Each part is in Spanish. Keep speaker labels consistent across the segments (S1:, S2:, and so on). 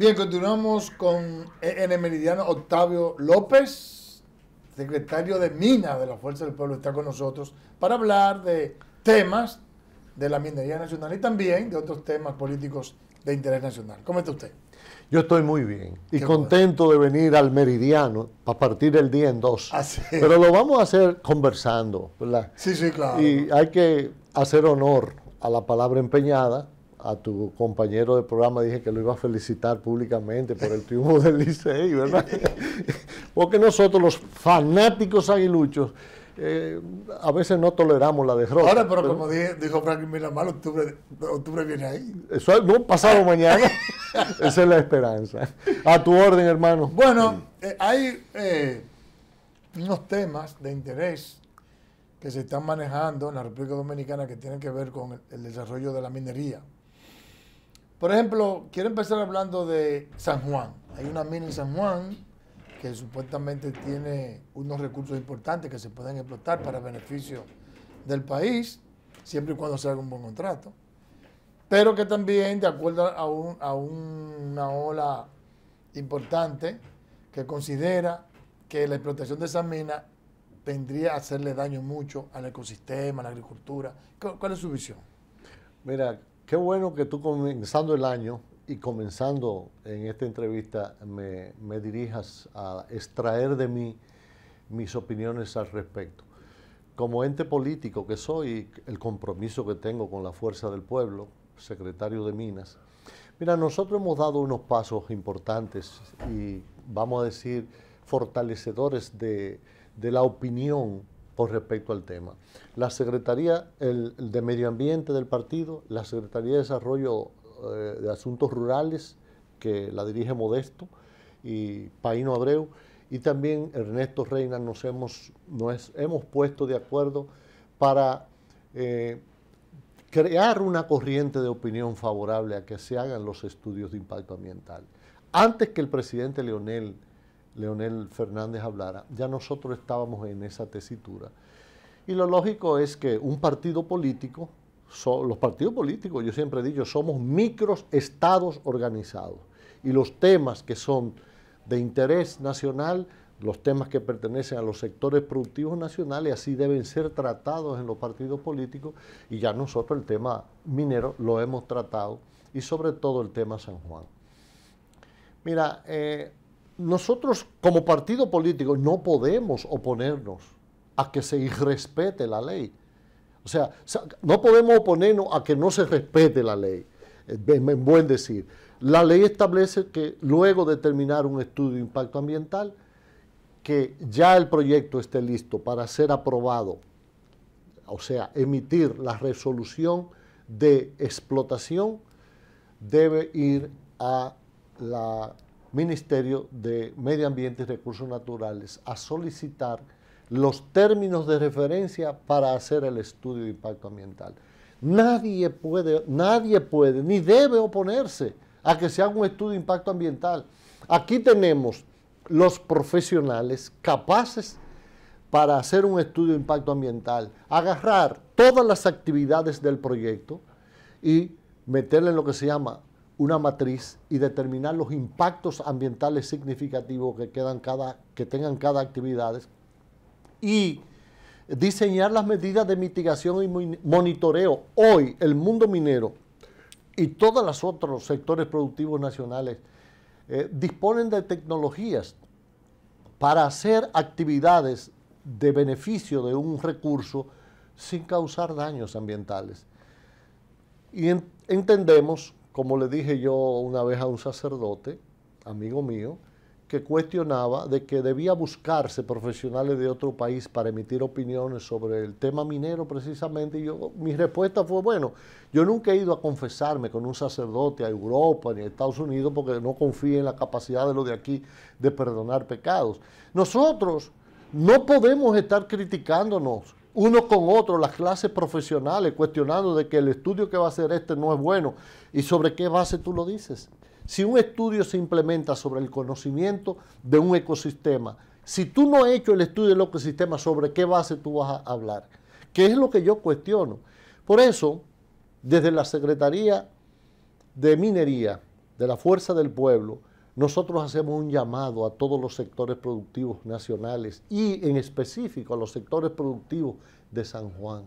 S1: Bien, continuamos con en el meridiano Octavio López, secretario de Mina de la Fuerza del Pueblo, está con nosotros para hablar de temas de la minería nacional y también de otros temas políticos de interés nacional. ¿Cómo está usted?
S2: Yo estoy muy bien y contento de venir al meridiano a partir del día en dos. Pero lo vamos a hacer conversando, ¿verdad? Sí, sí, claro. Y hay que hacer honor a la palabra empeñada a tu compañero de programa dije que lo iba a felicitar públicamente por el triunfo del Licey, ¿verdad? Porque nosotros, los fanáticos aguiluchos, eh, a veces no toleramos la derrota. Ahora, pero, como
S1: dije, dijo Franklin Milamar, octubre, octubre viene ahí.
S2: no, pasado mañana. Esa es la esperanza. A tu orden, hermano. Bueno,
S1: eh, hay eh, unos temas de interés que se están manejando en la República Dominicana que tienen que ver con el desarrollo de la minería. Por ejemplo, quiero empezar hablando de San Juan. Hay una mina en San Juan que supuestamente tiene unos recursos importantes que se pueden explotar para beneficio del país, siempre y cuando se haga un buen contrato. Pero que también, de acuerdo a, a una ola importante, que considera que la explotación de esa mina tendría a hacerle daño mucho al ecosistema, a la agricultura.
S2: ¿Cuál es su visión? Mira, Qué bueno que tú comenzando el año y comenzando en esta entrevista me, me dirijas a extraer de mí mis opiniones al respecto. Como ente político que soy, el compromiso que tengo con la fuerza del pueblo, secretario de Minas, mira, nosotros hemos dado unos pasos importantes y vamos a decir fortalecedores de, de la opinión respecto al tema. La Secretaría de Medio Ambiente del partido, la Secretaría de Desarrollo eh, de Asuntos Rurales, que la dirige Modesto, y Paino Abreu, y también Ernesto Reina, nos hemos, hemos puesto de acuerdo para eh, crear una corriente de opinión favorable a que se hagan los estudios de impacto ambiental. Antes que el presidente Leonel Leonel Fernández hablara, ya nosotros estábamos en esa tesitura. Y lo lógico es que un partido político, los partidos políticos, yo siempre he dicho, somos estados organizados. Y los temas que son de interés nacional, los temas que pertenecen a los sectores productivos nacionales, así deben ser tratados en los partidos políticos. Y ya nosotros el tema minero lo hemos tratado, y sobre todo el tema San Juan. Mira, eh, nosotros como partido político no podemos oponernos a que se irrespete la ley. O sea, no podemos oponernos a que no se respete la ley, eh, en buen decir. La ley establece que luego de terminar un estudio de impacto ambiental, que ya el proyecto esté listo para ser aprobado, o sea, emitir la resolución de explotación, debe ir a la Ministerio de Medio Ambiente y Recursos Naturales a solicitar los términos de referencia para hacer el estudio de impacto ambiental. Nadie puede, nadie puede ni debe oponerse a que se haga un estudio de impacto ambiental. Aquí tenemos los profesionales capaces para hacer un estudio de impacto ambiental, agarrar todas las actividades del proyecto y meterle en lo que se llama una matriz y determinar los impactos ambientales significativos que, quedan cada, que tengan cada actividad y diseñar las medidas de mitigación y monitoreo. Hoy el mundo minero y todos los otros sectores productivos nacionales eh, disponen de tecnologías para hacer actividades de beneficio de un recurso sin causar daños ambientales. Y entendemos como le dije yo una vez a un sacerdote, amigo mío, que cuestionaba de que debía buscarse profesionales de otro país para emitir opiniones sobre el tema minero precisamente. Y yo, mi respuesta fue, bueno, yo nunca he ido a confesarme con un sacerdote a Europa ni a Estados Unidos porque no confío en la capacidad de los de aquí de perdonar pecados. Nosotros no podemos estar criticándonos uno con otro las clases profesionales, cuestionando de que el estudio que va a hacer este no es bueno y sobre qué base tú lo dices. Si un estudio se implementa sobre el conocimiento de un ecosistema, si tú no has hecho el estudio del ecosistema, ¿sobre qué base tú vas a hablar? ¿Qué es lo que yo cuestiono. Por eso, desde la Secretaría de Minería de la Fuerza del Pueblo, nosotros hacemos un llamado a todos los sectores productivos nacionales y en específico a los sectores productivos de San Juan.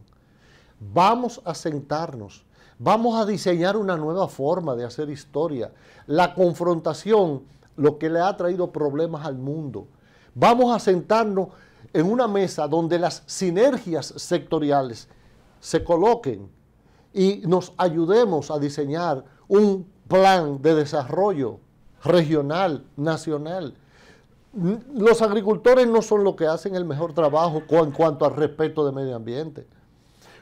S2: Vamos a sentarnos, vamos a diseñar una nueva forma de hacer historia. La confrontación, lo que le ha traído problemas al mundo. Vamos a sentarnos en una mesa donde las sinergias sectoriales se coloquen y nos ayudemos a diseñar un plan de desarrollo regional, nacional. Los agricultores no son los que hacen el mejor trabajo en cuanto al respeto del medio ambiente.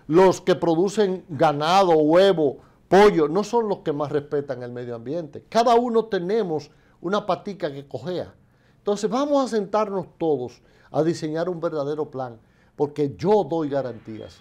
S2: Los que producen ganado, huevo, pollo, no son los que más respetan el medio ambiente. Cada uno tenemos una patica que cojea. Entonces vamos a sentarnos todos a diseñar un verdadero plan, porque yo doy garantías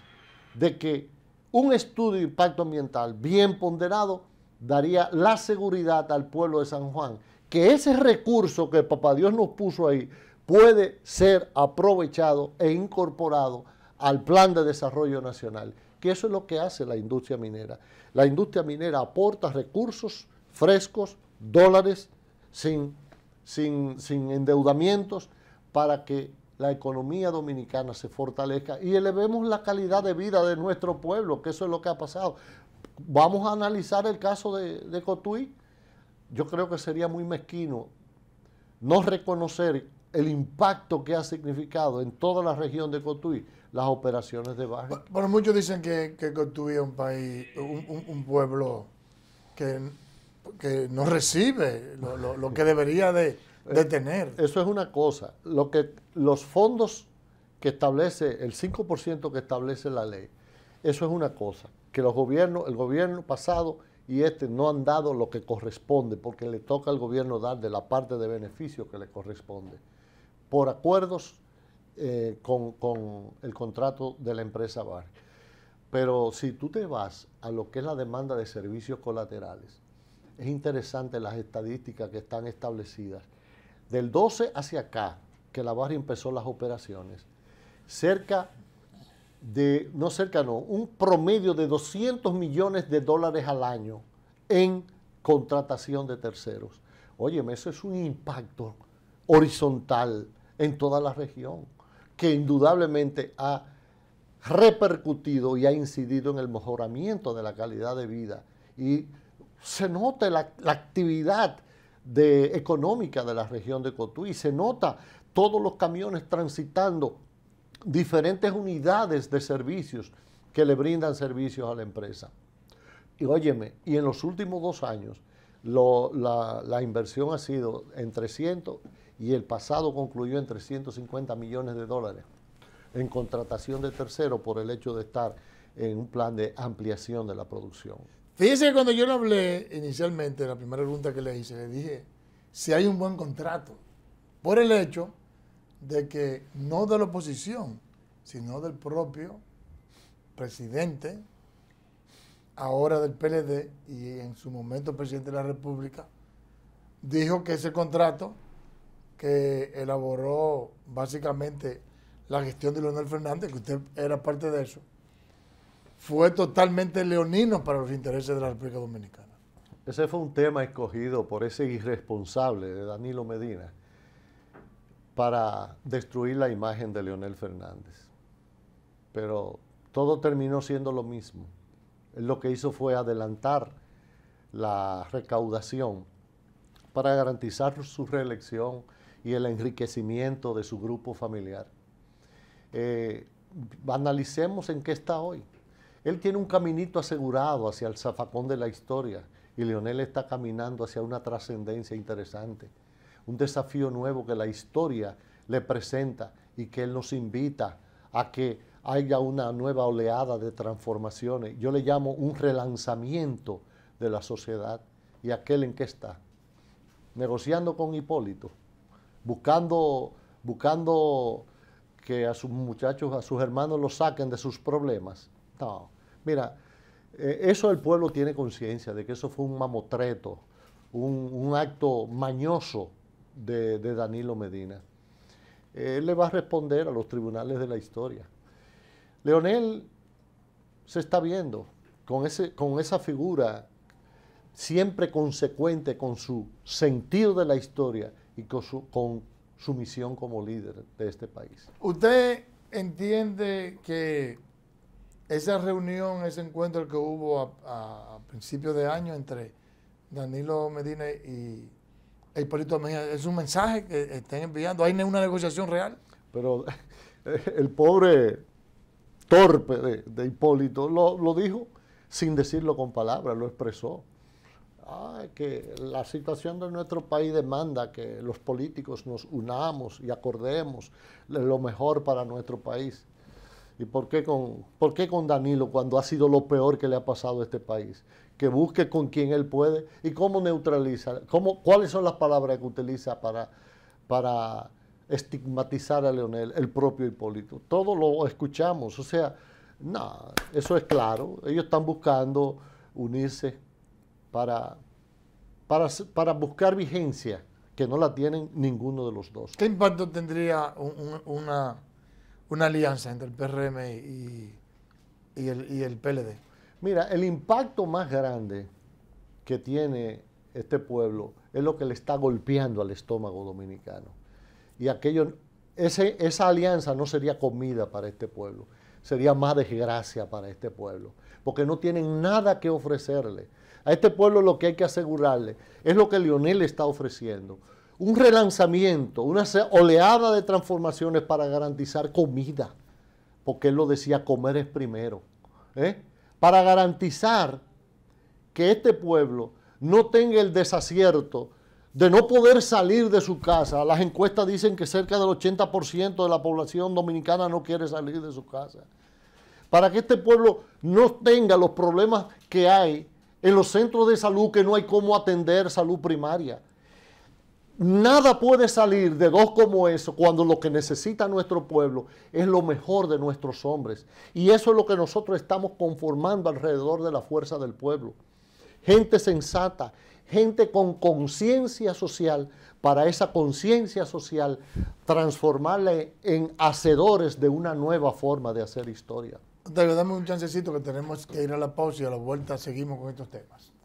S2: de que un estudio de impacto ambiental bien ponderado daría la seguridad al pueblo de San Juan, que ese recurso que Papá Dios nos puso ahí puede ser aprovechado e incorporado al plan de desarrollo nacional, que eso es lo que hace la industria minera. La industria minera aporta recursos frescos, dólares, sin, sin, sin endeudamientos, para que la economía dominicana se fortalezca y elevemos la calidad de vida de nuestro pueblo, que eso es lo que ha pasado vamos a analizar el caso de, Cotuí, yo creo que sería muy mezquino no reconocer el impacto que ha significado en toda la región de Cotuí las operaciones de barrio.
S1: Bueno, muchos dicen que, Cotuí es un país, un,
S2: pueblo que, no recibe lo, que debería de, tener. Eh, eso es una cosa. Lo que, los fondos que establece, el 5% que establece la ley, eso es una cosa que los gobiernos, el gobierno pasado y este no han dado lo que corresponde, porque le toca al gobierno dar de la parte de beneficio que le corresponde, por acuerdos eh, con, el contrato de la empresa BAR. Pero si tú te vas a lo que es la demanda de servicios colaterales, es interesante las estadísticas que están establecidas. Del 12 hacia acá, que la Barri empezó las operaciones, cerca de, no cerca, no, un promedio de 200 millones de dólares al año en contratación de terceros. Óyeme, eso es un impacto horizontal en toda la región, que indudablemente ha repercutido y ha incidido en el mejoramiento de la calidad de vida. Y se nota la, actividad de, económica de la región de Cotuí, se nota todos los camiones transitando diferentes unidades de servicios que le brindan servicios a la empresa. Y óyeme, y en los últimos dos años la, inversión ha sido en 300 y el pasado concluyó en 350 millones de dólares en contratación de terceros por el hecho de estar en un plan de ampliación de la producción. Fíjese que cuando yo le hablé inicialmente, la primera pregunta que le hice, le dije si hay un buen
S1: contrato, por el hecho de que no de la oposición, sino del propio presidente, ahora del PLD y en su momento presidente de la República, dijo que ese contrato que elaboró básicamente la gestión de Leonel Fernández, que usted era parte de eso, fue totalmente leonino para los intereses de la República Dominicana.
S2: Ese fue un tema escogido por ese irresponsable de Danilo Medina para destruir la imagen de Leonel Fernández. Pero todo terminó siendo lo mismo. lo que hizo fue adelantar la recaudación para garantizar su reelección y el enriquecimiento de su grupo familiar. Eh, analicemos en qué está hoy. Él tiene un caminito asegurado hacia el zafacón de la historia y Leonel está caminando hacia una trascendencia interesante un desafío nuevo que la historia le presenta y que Él nos invita a que haya una nueva oleada de transformaciones. Yo le llamo un relanzamiento de la sociedad y aquel en que está. Negociando con Hipólito, buscando, buscando que a sus muchachos, a sus hermanos los saquen de sus problemas. No, mira, eh, eso el pueblo tiene conciencia de que eso fue un mamotreto, un, un acto mañoso de, Danilo Medina. Él le va a responder a los tribunales de la historia. Leonel se está viendo con, ese, con esa figura siempre consecuente con su sentido de la historia y con su, con su misión como líder de este país.
S1: ¿Usted entiende que esa reunión, ese encuentro que hubo a, principios de año entre Danilo Medina y Hipólito es un mensaje que están enviando, hay una negociación real.
S2: Pero el pobre torpe de, Hipólito lo, dijo sin decirlo con palabras, lo expresó. Ah, que la situación de nuestro país demanda que los políticos nos unamos y acordemos lo mejor para nuestro país. ¿Y por qué, con, por con Danilo cuando ha sido lo peor que le ha pasado a este país? Que busque con quien él puede y cómo neutraliza, cómo, cuáles son las palabras que utiliza para, para estigmatizar a Leonel, el propio Hipólito. Todo lo escuchamos, o sea, no, eso es claro. Ellos están buscando unirse para, para, buscar vigencia que no la tienen ninguno de los dos.
S1: ¿Qué impacto tendría una una alianza entre el PRM y, el, PLD.
S2: Mira, el impacto más grande que tiene este pueblo es lo que le está golpeando al estómago dominicano. Y aquello, esa alianza no sería comida para este pueblo, sería más desgracia para este pueblo, porque no tienen nada que ofrecerle. A este pueblo lo que hay que asegurarle es lo que Leonel está ofreciendo, un relanzamiento, una oleada de transformaciones para garantizar comida, porque él lo decía, comer es primero, ¿eh? para garantizar que este pueblo no tenga el desacierto de no poder salir de su casa. Las encuestas dicen que cerca del 80% de la población dominicana no quiere salir de su casa. Para que este pueblo no tenga los problemas que hay en los centros de salud, que no hay cómo atender salud primaria Nada puede salir de dos como eso cuando lo que necesita nuestro pueblo es lo mejor de nuestros hombres. Y eso es lo que nosotros estamos conformando alrededor de la fuerza del pueblo. Gente sensata, gente con conciencia social, para esa conciencia social transformarle en hacedores de una nueva forma de hacer historia.
S1: Dame un chancecito que tenemos que ir a la pausa y a la vuelta seguimos con estos temas.